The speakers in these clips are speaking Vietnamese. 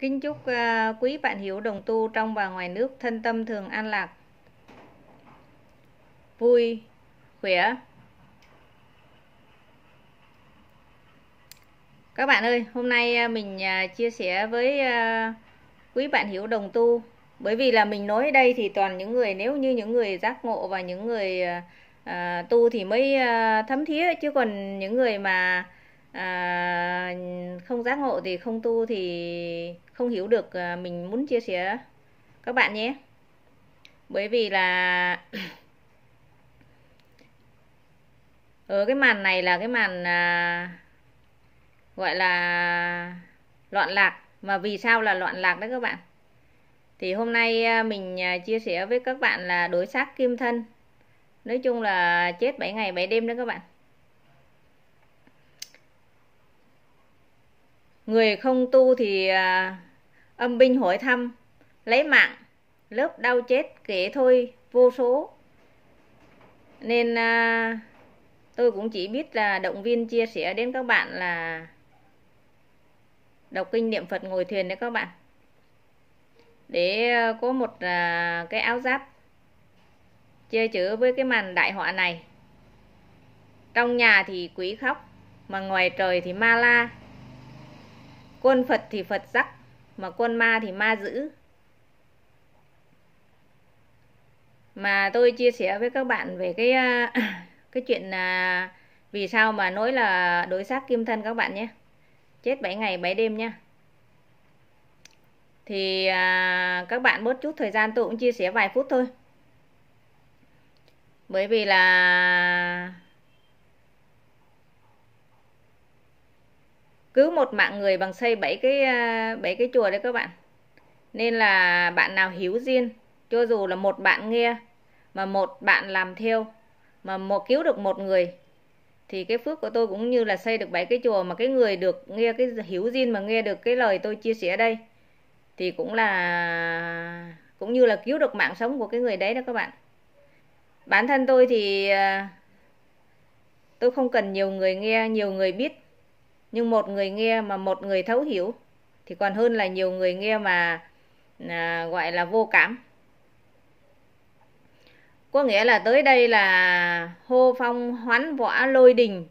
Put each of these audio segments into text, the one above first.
Kính chúc à, quý bạn hiếu đồng tu trong và ngoài nước thân tâm thường an lạc, vui, khỏe. Các bạn ơi, hôm nay à, mình à, chia sẻ với quý bạn hiếu đồng tu bởi vì là mình nói đây thì toàn những người nếu như những người giác ngộ và những người à, tu thì mới à, thấm thía chứ còn những người mà à, không giác ngộ thì không tu thì không hiểu được à, mình muốn chia sẻ các bạn nhé bởi vì là ở cái màn này là cái màn à, gọi là loạn lạc mà vì sao là loạn lạc đấy các bạn thì hôm nay à, mình à, chia sẻ với các bạn là đối xác kim thân nói chung là chết 7 ngày 7 đêm đấy các bạn người không tu thì à, âm binh hỏi thăm lấy mạng lớp đau chết kể thôi vô số nên à, tôi cũng chỉ biết là động viên chia sẻ đến các bạn là đọc kinh niệm Phật ngồi thiền đấy các bạn để à, có một à, cái áo giáp chơi chữ với cái màn đại họa này trong nhà thì quỷ khóc mà ngoài trời thì ma la quân Phật thì Phật rắc mà quân ma thì ma giữ mà tôi chia sẻ với các bạn về cái à, cái chuyện là vì sao mà nói là đối xác kim thân các bạn nhé chết 7 ngày 7 đêm nhé thì à, các bạn bớt chút thời gian tôi cũng chia sẻ vài phút thôi bởi vì là cứ một mạng người bằng xây bảy cái à, bảy cái chùa đấy các bạn nên là bạn nào hiếu duyên cho dù là một bạn nghe mà một bạn làm theo mà một cứu được một người thì cái phước của tôi cũng như là xây được bảy cái chùa mà cái người được nghe cái hiếu duyên mà nghe được cái lời tôi chia sẻ đây thì cũng là cũng như là cứu được mạng sống của cái người đấy đó các bạn bản thân tôi thì à, tôi không cần nhiều người nghe nhiều người biết nhưng một người nghe mà một người thấu hiểu thì còn hơn là nhiều người nghe mà à, gọi là vô cảm có nghĩa là tới đây là hô phong hoán võ lôi đình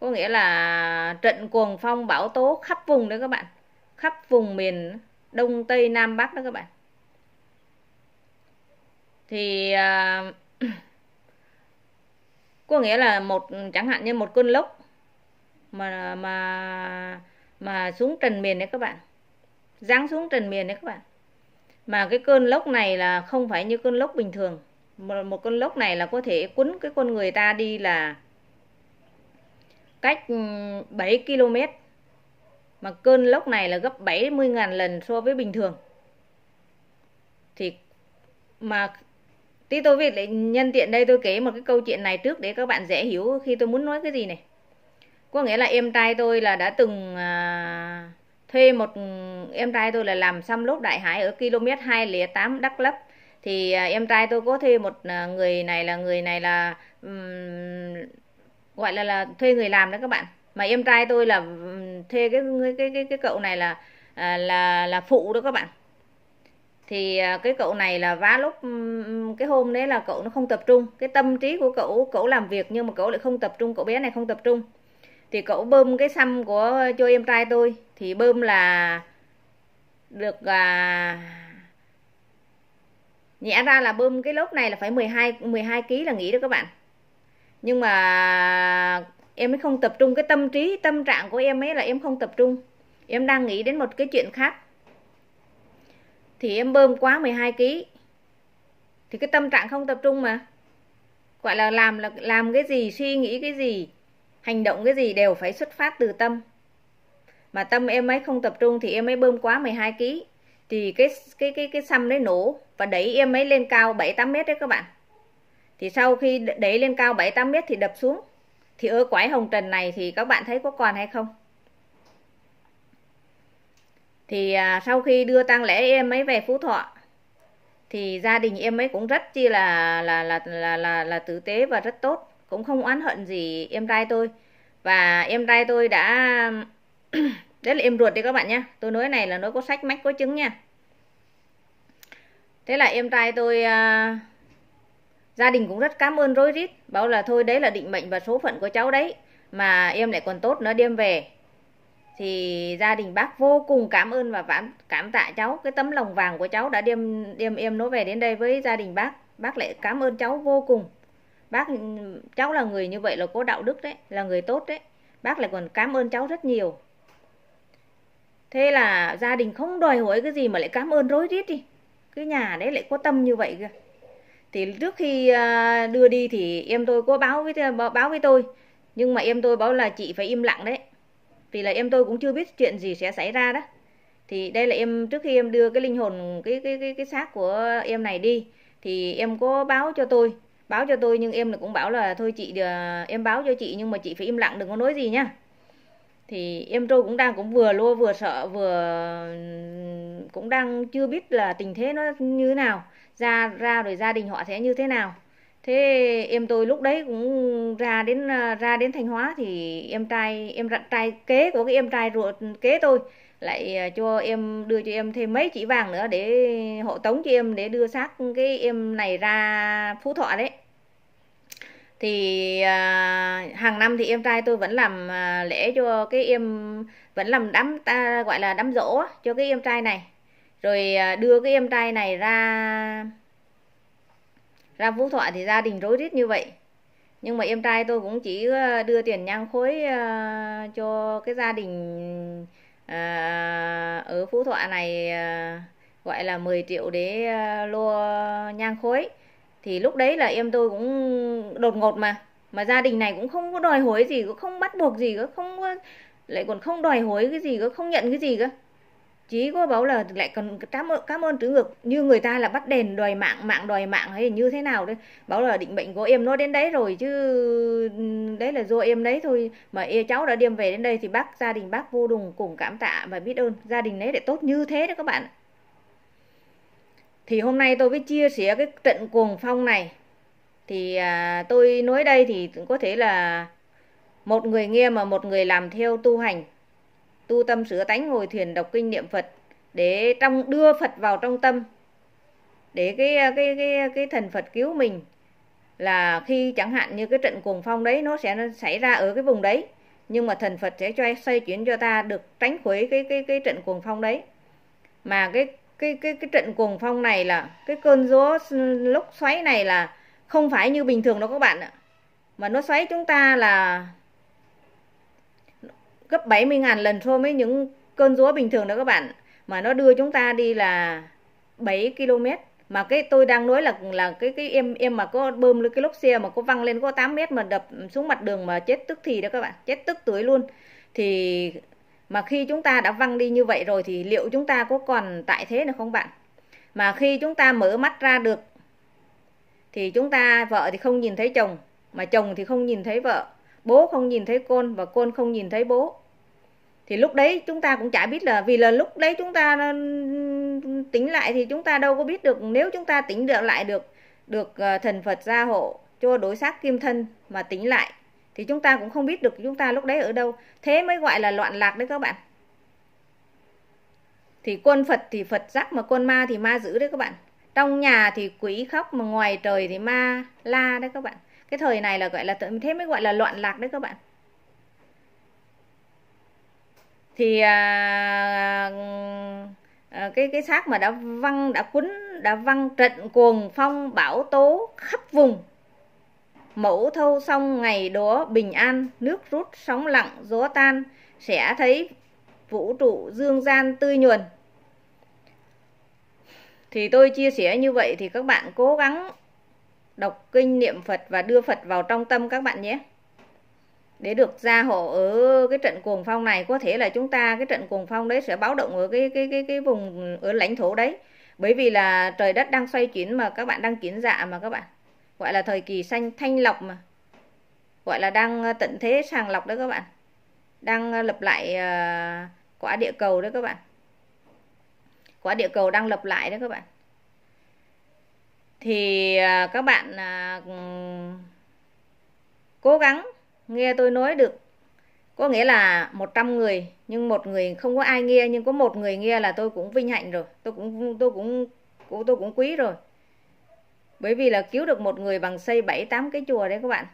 có nghĩa là trận cuồng phong bão tố khắp vùng đấy các bạn khắp vùng miền đông tây nam bắc đó các bạn thì uh, có nghĩa là một chẳng hạn như một cơn lốc mà mà mà xuống trần miền đấy các bạn giáng xuống trần miền đấy các bạn mà cái cơn lốc này là không phải như cơn lốc bình thường một, một cơn lốc này là có thể cuốn cái con người ta đi là cách 7 ừ, km mà cơn lốc này là gấp 70.000 lần so với bình thường thì mà tí tôi viết lại nhân tiện đây tôi kể một cái câu chuyện này trước để các bạn dễ hiểu khi tôi muốn nói cái gì này có nghĩa là em trai tôi là đã từng à, thuê một em trai tôi là làm xăm lốp đại hải ở km 208 Đắk lấp thì à, em trai tôi có thuê một à, người này là người này là um, gọi là là thuê người làm đó các bạn mà em trai tôi là um, thuê cái cái cái cái, cái cậu này là à, là là phụ đó các bạn thì à, cái cậu này là vá lúc cái hôm đấy là cậu nó không tập trung cái tâm trí của cậu cậu làm việc nhưng mà cậu lại không tập trung cậu bé này không tập trung thì cậu bơm cái xăm của cho em trai tôi thì bơm là được à, nhẽ ra là bơm cái lốp này là phải 12 12 kg là nghỉ đó các bạn nhưng mà em ấy không tập trung cái tâm trí tâm trạng của em ấy là em không tập trung em đang nghĩ đến một cái chuyện khác thì em bơm quá 12 kg thì cái tâm trạng không tập trung mà gọi là làm là làm cái gì suy nghĩ cái gì hành động cái gì đều phải xuất phát từ tâm mà tâm em ấy không tập trung thì em ấy bơm quá 12 kg thì cái cái cái cái xăm đấy nổ và đẩy em ấy lên cao 7 8 mét đấy các bạn thì sau khi đẩy lên cao 7 8 mét thì đập xuống thì ở quái hồng trần này thì các bạn thấy có còn hay không thì à, sau khi đưa tang lễ em ấy về phú thọ thì gia đình em ấy cũng rất chi là là là là là, là tử tế và rất tốt cũng không oán hận gì em trai tôi và em trai tôi đã đấy là em ruột đi các bạn nhé tôi nói này là nói có sách mách có chứng nha thế là em trai tôi à, gia đình cũng rất cảm ơn rối rít bảo là thôi đấy là định mệnh và số phận của cháu đấy mà em lại còn tốt nữa đem về thì gia đình bác vô cùng cảm ơn và vãn cảm tạ cháu cái tấm lòng vàng của cháu đã đem đem em nó về đến đây với gia đình bác bác lại cảm ơn cháu vô cùng bác cháu là người như vậy là có đạo đức đấy là người tốt đấy bác lại còn cảm ơn cháu rất nhiều thế là gia đình không đòi hỏi cái gì mà lại cảm ơn rối rít đi cái nhà đấy lại có tâm như vậy kìa thì trước khi à, đưa đi thì em tôi có báo với báo với tôi nhưng mà em tôi bảo là chị phải im lặng đấy vì là em tôi cũng chưa biết chuyện gì sẽ xảy ra đó thì đây là em trước khi em đưa cái linh hồn cái cái cái cái xác của em này đi thì em có báo cho tôi báo cho tôi nhưng em cũng bảo là thôi chị ờ, em báo cho chị nhưng mà chị phải im lặng đừng có nói gì nhá thì em tôi cũng đang cũng vừa lo vừa sợ vừa cũng đang chưa biết là tình thế nó như thế nào ra ra rồi gia đình họ sẽ như thế nào thế em tôi lúc đấy cũng ra đến à, ra đến thanh hóa thì em trai em trai kế của cái em trai ruột kế tôi lại à, cho em đưa cho em thêm mấy chỉ vàng nữa để hộ tống cho em để đưa xác cái em này ra phú thọ đấy thì à, hàng năm thì em trai tôi vẫn làm à, lễ cho cái em vẫn làm đám ta gọi là đám dỗ cho cái em trai này rồi à, đưa cái em trai này ra ra phú thọ thì gia đình rối rít như vậy nhưng mà em trai tôi cũng chỉ ờ, đưa tiền nhang khối uh, cho cái gia đình uh, ở phú thọ này uh, gọi là 10 triệu để uh, lô nhang khối thì lúc đấy là em tôi cũng đột ngột mà mà gia đình này cũng không có đòi hỏi gì cũng không bắt buộc gì cũng không có, lại còn không đòi hỏi cái gì cũng không nhận cái gì cơ chí có bảo là lại còn cảm ơn cảm ơn trứ ngược như người ta là bắt đền đòi mạng mạng đòi mạng hay như thế nào đấy bảo là định bệnh của em nó đến đấy rồi chứ ừ, đấy là do em đấy thôi mà em cháu đã đem về đến đây thì bác gia đình bác vô đùng cùng cảm tạ và biết ơn gia đình đấy để tốt như thế đó các bạn thì hôm nay tôi mới chia sẻ cái trận cuồng phong này thì à, tôi nói đây thì có thể là một người nghe mà một người làm theo tu hành tu tâm sửa tánh ngồi thuyền đọc kinh niệm Phật để trong đưa Phật vào trong tâm để cái cái cái cái thần Phật cứu mình là khi chẳng hạn như cái trận cuồng phong đấy nó sẽ xảy ra ở cái vùng đấy nhưng mà thần Phật sẽ cho xoay chuyển cho ta được tránh khỏi cái cái cái trận cuồng phong đấy mà cái cái cái cái trận cuồng phong này là cái cơn gió lúc xoáy này là không phải như bình thường đâu các bạn ạ mà nó xoáy chúng ta là gấp 70.000 lần so với những cơn gió bình thường đó các bạn mà nó đưa chúng ta đi là 7 km mà cái tôi đang nói là là cái cái em em mà có bơm lên cái lốc xe mà có văng lên có 8 mét mà đập xuống mặt đường mà chết tức thì đó các bạn chết tức tưới luôn thì mà khi chúng ta đã văng đi như vậy rồi thì liệu chúng ta có còn tại thế nữa không bạn mà khi chúng ta mở mắt ra được thì chúng ta vợ thì không nhìn thấy chồng mà chồng thì không nhìn thấy vợ bố không nhìn thấy con và con không nhìn thấy bố thì lúc đấy chúng ta cũng chả biết là vì là lúc đấy chúng ta ừ, tính lại thì chúng ta đâu có biết được nếu chúng ta tính được lại được được ờ, thần Phật gia hộ cho đối xác kim thân mà tính lại thì chúng ta cũng không biết được chúng ta lúc đấy ở đâu thế mới gọi là loạn lạc đấy các bạn thì quân Phật thì Phật giác mà quân ma thì ma giữ đấy các bạn trong nhà thì quỷ khóc mà ngoài trời thì ma la đấy các bạn cái thời này là gọi là thế mới gọi là loạn lạc đấy các bạn thì à, à, cái cái xác mà đã văng đã quấn đã văng trận cuồng phong bão tố khắp vùng mẫu thâu xong ngày đó bình an nước rút sóng lặng gió tan sẽ thấy vũ trụ dương gian tươi nhuần thì tôi chia sẻ như vậy thì các bạn cố gắng đọc kinh niệm Phật và đưa Phật vào trong tâm các bạn nhé để được gia hộ ở cái trận cuồng phong này có thể là chúng ta cái trận cuồng phong đấy sẽ báo động ở cái cái cái cái vùng ở lãnh thổ đấy bởi vì là trời đất đang xoay chuyển mà các bạn đang chuyển dạ mà các bạn gọi là thời kỳ xanh thanh lọc mà gọi là đang ờ, tận thế sàng lọc đấy các bạn đang ờ, lập lại ờ, quả địa cầu đấy các bạn quả địa cầu đang lập lại đấy các bạn thì các bạn à, cố gắng nghe tôi nói được có nghĩa là 100 người nhưng một người không có ai nghe nhưng có một người nghe là tôi cũng vinh hạnh rồi tôi cũng tôi cũng cũng tôi cũng quý rồi bởi vì là cứu được một người bằng xây bảy tám cái chùa đấy các bạn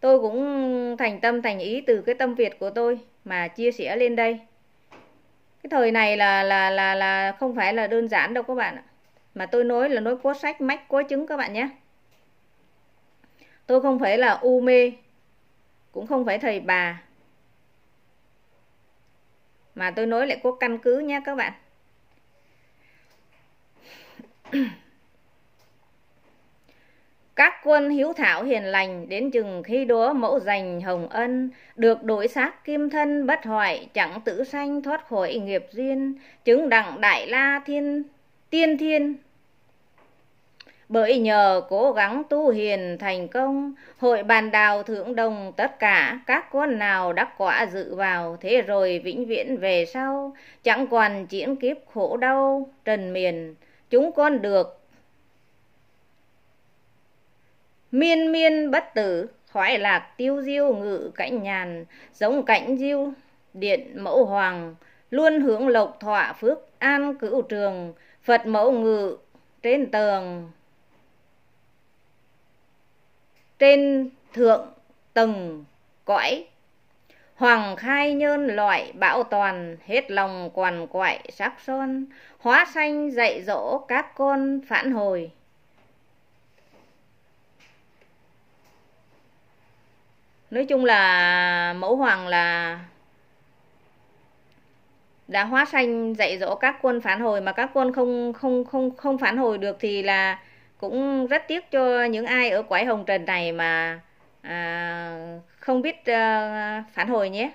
tôi cũng thành tâm thành ý từ cái tâm việt của tôi mà chia sẻ lên đây cái thời này là là là là không phải là đơn giản đâu các bạn ạ mà tôi nói là nói có sách mách có chứng các bạn nhé tôi không phải là u mê cũng không phải thầy bà mà tôi nói lại có căn cứ nhé các bạn các quân hiếu thảo hiền lành đến chừng khi đó mẫu dành hồng ân được đổi xác kim thân bất hoại chẳng tử sanh thoát khỏi nghiệp duyên chứng đặng đại la thiên tiên thiên bởi nhờ cố gắng tu hiền thành công, hội bàn đào thượng đồng tất cả các con nào đắc quả dự vào, thế rồi vĩnh viễn về sau, chẳng còn diễn kiếp khổ đau, trần miền, chúng con được miên miên bất tử khoái lạc tiêu diêu ngự cảnh nhàn giống cảnh diêu điện mẫu hoàng luôn hướng lộc thọ phước an cửu trường phật mẫu ngự trên tường Tên thượng tầng cõi Hoàng khai nhơn loại bão toàn, hết lòng quằn quại sắc son, hóa xanh dạy dỗ các con phản hồi. Nói chung là mẫu hoàng là đã hóa xanh dạy dỗ các quân phản hồi mà các quân không không không không phản hồi được thì là cũng rất tiếc cho những ai ở quải hồng trần này mà à, không biết à, phản hồi nhé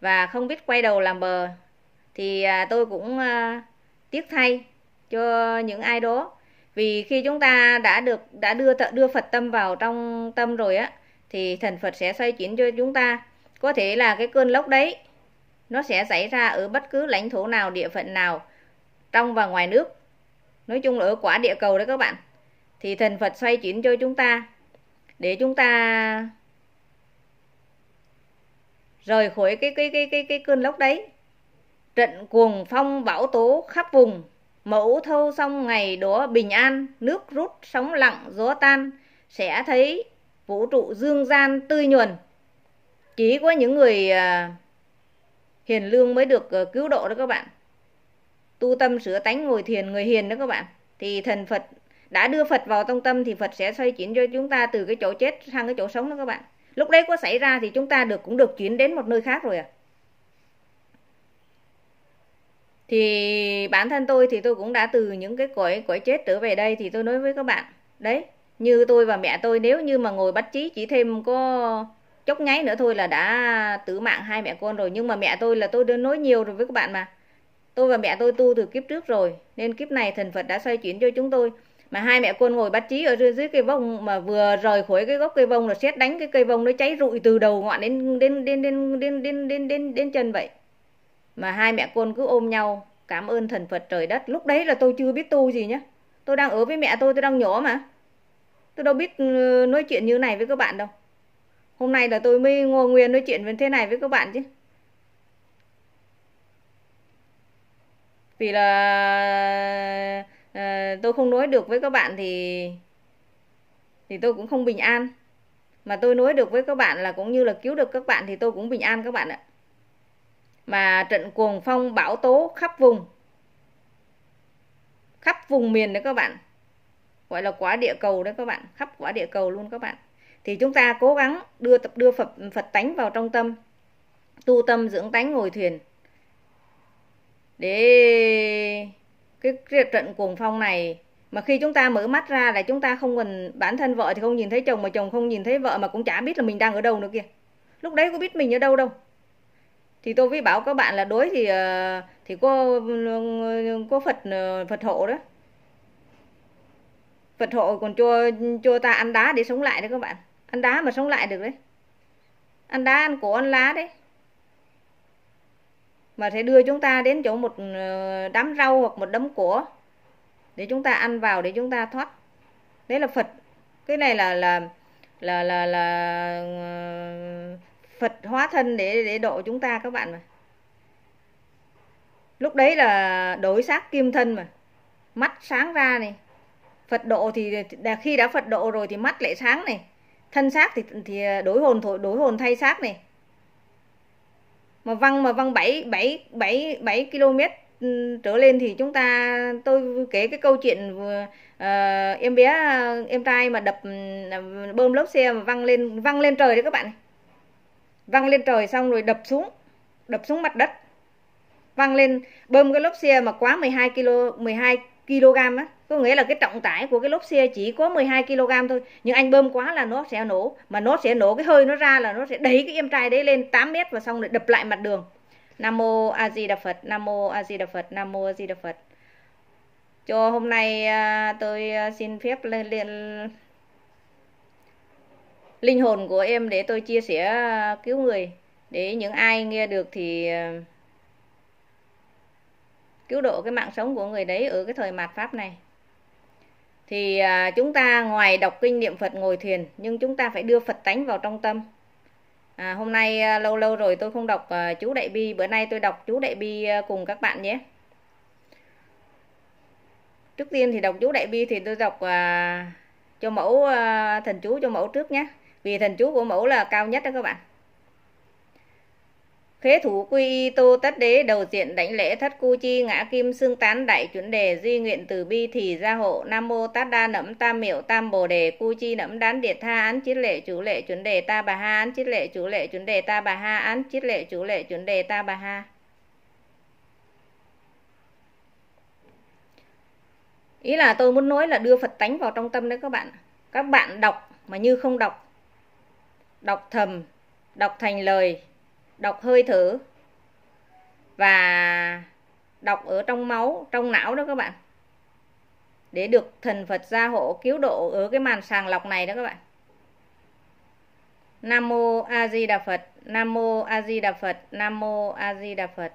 và không biết quay đầu làm bờ thì à, tôi cũng à, tiếc thay cho những ai đó vì khi chúng ta đã được đã đưa đưa Phật tâm vào trong tâm rồi á thì thần Phật sẽ xoay chuyển cho chúng ta có thể là cái cơn lốc đấy nó sẽ xảy ra ở bất cứ lãnh thổ nào địa phận nào trong và ngoài nước nói chung là ở quả địa cầu đấy các bạn thì thần Phật xoay chuyển cho chúng ta để chúng ta rời khỏi cái cái cái cái cái cơn lốc đấy trận cuồng phong bão tố khắp vùng mẫu thâu xong ngày đó bình an nước rút sóng lặng gió tan sẽ thấy vũ trụ dương gian tươi nhuần chỉ có những người à, hiền lương mới được à, cứu độ đó các bạn tu tâm sửa tánh ngồi thiền người hiền đó các bạn thì thần phật đã đưa Phật vào trong tâm thì Phật sẽ xoay chuyển cho chúng ta từ cái chỗ chết sang cái chỗ sống đó các bạn lúc đấy có xảy ra thì chúng ta được cũng được chuyển đến một nơi khác rồi à thì bản thân tôi thì tôi cũng đã từ những cái cõi cõi chết trở về đây thì tôi nói với các bạn đấy như tôi và mẹ tôi nếu như mà ngồi bắt chí chỉ thêm có chốc nháy nữa thôi là đã tử mạng hai mẹ con rồi nhưng mà mẹ tôi là tôi đã nói nhiều rồi với các bạn mà tôi và mẹ tôi tu từ kiếp trước rồi nên kiếp này thần phật đã xoay chuyển cho chúng tôi mà hai mẹ con ngồi bắt trí ở dưới, dưới cây vông mà vừa rời khỏi cái gốc cây vông là xét đánh cái cây vông nó cháy rụi từ đầu ngọn đến đến đến đến đến đến đến đến, đến chân vậy mà hai mẹ con cứ ôm nhau cảm ơn thần phật trời đất lúc đấy là tôi chưa biết tu gì nhá tôi đang ở với mẹ tôi tôi đang nhỏ mà tôi đâu biết ừ, nói chuyện như này với các bạn đâu hôm nay là tôi mới ngồi nguyên nói chuyện với thế này với các bạn chứ vì là tôi không nối được với các bạn thì thì tôi cũng không bình an mà tôi nối được với các bạn là cũng như là cứu được các bạn thì tôi cũng bình an các bạn ạ mà trận cuồng phong bão tố khắp vùng khắp vùng miền đấy các bạn gọi là quá địa cầu đấy các bạn khắp quá địa cầu luôn các bạn thì chúng ta cố gắng đưa tập đưa phật phật tánh vào trong tâm tu tâm dưỡng tánh ngồi thuyền để cái, trận cuồng phong này mà khi chúng ta mở mắt ra là chúng ta không mình bản thân vợ thì không nhìn thấy chồng mà chồng không nhìn thấy vợ mà cũng chả biết là mình đang ở đâu nữa kìa lúc đấy có biết mình ở đâu đâu thì tôi mới bảo các bạn là đối thì ờ, thì có có phật ờ, phật hộ đó phật hộ còn cho cho ta ăn đá để sống lại đấy các bạn ăn đá mà sống lại được đấy ăn đá ăn cổ ăn lá đấy mà sẽ đưa chúng ta đến chỗ một ờ, đám rau hoặc một đống của để chúng ta ăn vào để chúng ta thoát đấy là phật cái này là là là là, là ờ, phật hóa thân để để độ chúng ta các bạn mà lúc đấy là đổi xác kim thân mà mắt sáng ra này phật độ thì khi đã phật độ rồi thì mắt lại sáng này thân xác thì thì ờ, đổi hồn thổi đổi hồn thay xác này mà văng mà văng 7 7 7 7 km ừ, trở lên thì chúng ta tôi kể cái câu chuyện uh, em bé em trai mà đập ừ, bơm lốp xe mà văng lên văng lên trời đấy các bạn văng lên trời xong rồi đập xuống đập xuống mặt đất văng lên bơm cái lốp xe mà quá 12 kg 12 kg á có nghĩa là cái trọng tải của cái lốp xe chỉ có 12 kg thôi nhưng anh bơm quá là nó sẽ nổ mà nó sẽ nổ cái hơi nó ra là nó sẽ đẩy cái em trai đấy lên 8 mét và xong rồi đập lại mặt đường nam mô a di đà phật nam mô a di đà phật nam mô a di đà phật cho hôm nay à, tôi à, xin phép lên lên linh hồn của em để tôi chia sẻ à, cứu người để những ai nghe được thì cứu độ cái mạng sống của người đấy ở cái thời mạt pháp này thì à, chúng ta ngoài đọc kinh niệm Phật ngồi thiền nhưng chúng ta phải đưa Phật tánh vào trong tâm à, hôm nay à, lâu lâu rồi tôi không đọc à, chú Đại Bi bữa nay tôi đọc chú Đại Bi cùng các bạn nhé trước tiên thì đọc chú Đại Bi thì tôi đọc cho mẫu thần chú cho mẫu trước nhé vì thần chú của mẫu là cao nhất đó các bạn Thế thủ quy y tô tất đế đầu diện đánh lễ thất cu chi ngã kim xương tán đại chuẩn đề di nguyện từ bi thì gia hộ nam mô tát đa nẫm tam miệu tam bồ đề cu chi nẫm đán điệt tha án chiết lệ chủ lệ chuẩn đề ta bà ha án chiết lệ chủ lệ chuẩn đề ta bà ha án chiết lệ chủ lệ chuẩn đề ta bà ha ý là tôi muốn nói là đưa Phật tánh vào trong tâm đấy các bạn các bạn đọc mà như không đọc đọc thầm đọc thành lời đọc hơi thở và đọc ở trong máu trong não đó các bạn để được thần Phật gia hộ cứu độ ở cái màn sàng lọc này đó các bạn Nam mô A Di Đà Phật Nam mô A Di Đà Phật Nam mô A Di Đà Phật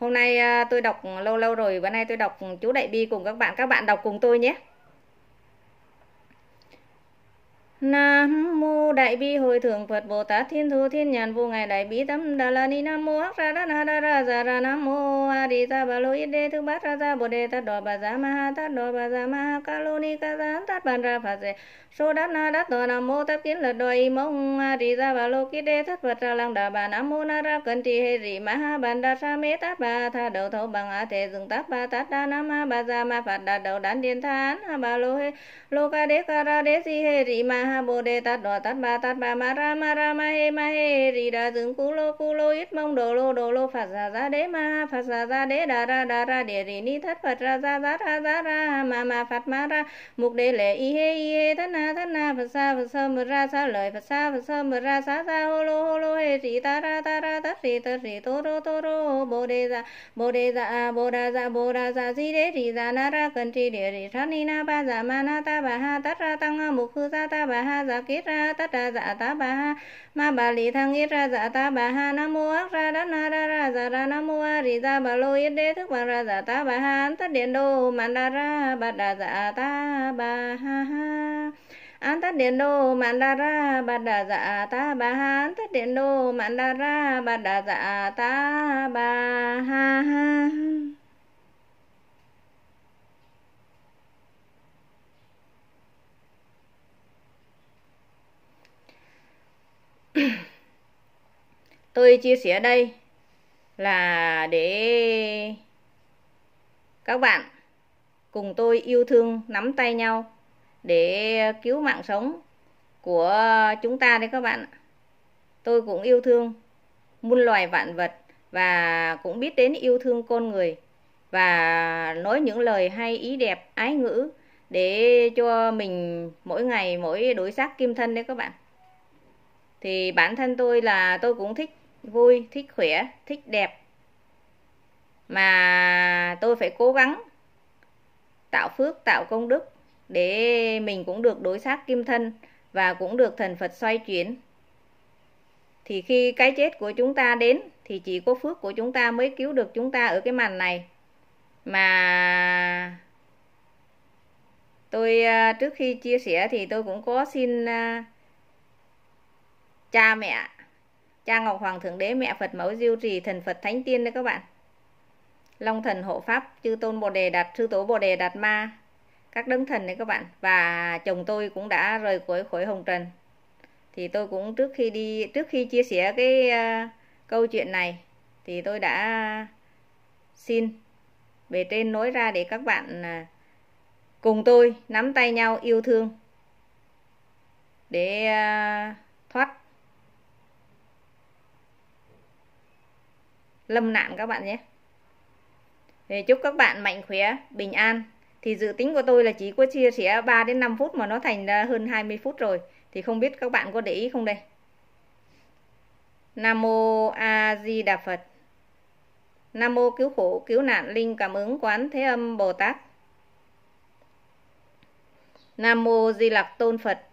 Hôm nay à, tôi đọc lâu lâu rồi, bữa nay tôi đọc chú Đại Bi cùng các bạn, các bạn đọc cùng tôi nhé. Nam mô Đại bi hồi thượng Phật Bồ Tát Thiên Thu Thiên Nhàn vô ngài Đại bi Tâm Đà La Ni Nam mô Hắc Ra đa Na đa Ra Già Ra Nam mô A Di Đà Bà Lô Yết Đê Thứ Bát Ra Ra Bồ Đề Tát Đỏ Bà Giá Ma Ha Tát Đỏ Bà Giá Ma Ha Ca Lô Ni Ca Giá Tát Bàn Ra phật Dệ số Đát Na Đát Đỏ Nam mô Tát Kiến Lật Đòi Y Mông A Di Đà Bà Lô Kít Đê Thất Phật Ra Lăng Đà Bà Nam mô Na Ra Cẩn Trì Hê Rị Ma Ha Bàn Đà Sa Mê Tát Bà Tha Đầu Thấu Bằng A Thể Dừng Tát Bà Tát Đà Nam Ha Bà Gia Ma phật Đà Đầu Đán Điền Thán a Bà Lô Hê Lô Ca Đế Ca Ra Đế Si Hê Rị Ma bồ đề tát đỏ tát ba tát ba ma ra ma ra ma he ma he rì đà dừng cú lô cú lô ít mong đồ lô đồ lô phật ra ra đế ma phật phạt ra ra đế đà ra đà ra đề rì ni thất phật ra ra ra ra ra ra ma ma phật ma ra mục đề lệ y he y he thân na thân na phật sa phật sơ mờ ra sa lời phật sa phật sơ mờ ra sa sa hô lô hô lô he rì ta ra ta ra tất rì tất rì tô rô tô rô bồ đề dạ bồ đề dạ bồ đà dạ bồ đà dạ di đế rì dạ na ra cần trì đề rì thát ni na ba dạ ma na ta ba ha tất ra tăng mục hư ra ta ba ha dạ kít ra tất ra dạ ta bà ha ma bà lì thăng ít ra dạ ta bà ha nam mô ác ra đát na ra ra dạ ra nam mô a rì ra bà lô ít đế thức bằng ra dạ ta bà ha an tất điện đô man đa ra bà đà dạ ta bà ha ha an tất điện đô mạn đa ra bà đà dạ ta bà ha an tất điện đô mạn đa ra bà đà dạ ta bà ha ha tôi chia sẻ đây là để các bạn cùng tôi yêu thương nắm tay nhau để cứu mạng sống của chúng ta đấy các bạn tôi cũng yêu thương muôn loài vạn vật và cũng biết đến yêu thương con người và nói những lời hay ý đẹp ái ngữ để cho mình mỗi ngày mỗi đối xác kim thân đấy các bạn thì bản thân tôi là tôi cũng thích vui thích khỏe thích đẹp mà tôi phải cố gắng tạo phước tạo công đức để mình cũng được đối sát kim thân và cũng được thần Phật xoay chuyển thì khi cái chết của chúng ta đến thì chỉ có phước của chúng ta mới cứu được chúng ta ở cái màn này mà tôi à, trước khi chia sẻ thì tôi cũng có xin à, cha mẹ cha ngọc hoàng thượng đế mẹ phật mẫu diêu trì thần phật thánh tiên đấy các bạn long thần hộ pháp chư tôn bồ đề đạt sư tổ bồ đề đạt ma các đấng thần đấy các bạn và chồng tôi cũng đã rời khỏi khỏi hồng trần thì tôi cũng trước khi đi trước khi chia sẻ cái uh, câu chuyện này thì tôi đã xin về trên nói ra để các bạn ờ, cùng tôi nắm tay nhau yêu thương để uh, lâm nạn các bạn nhé thì chúc các bạn mạnh khỏe bình an thì dự tính của tôi là chỉ có chia sẻ 3 đến 5 phút mà nó thành hơn 20 phút rồi thì không biết các bạn có để ý không đây Nam mô A Di Đà Phật Nam mô cứu khổ cứu nạn linh cảm ứng quán thế âm Bồ Tát Nam mô Di Lặc Tôn Phật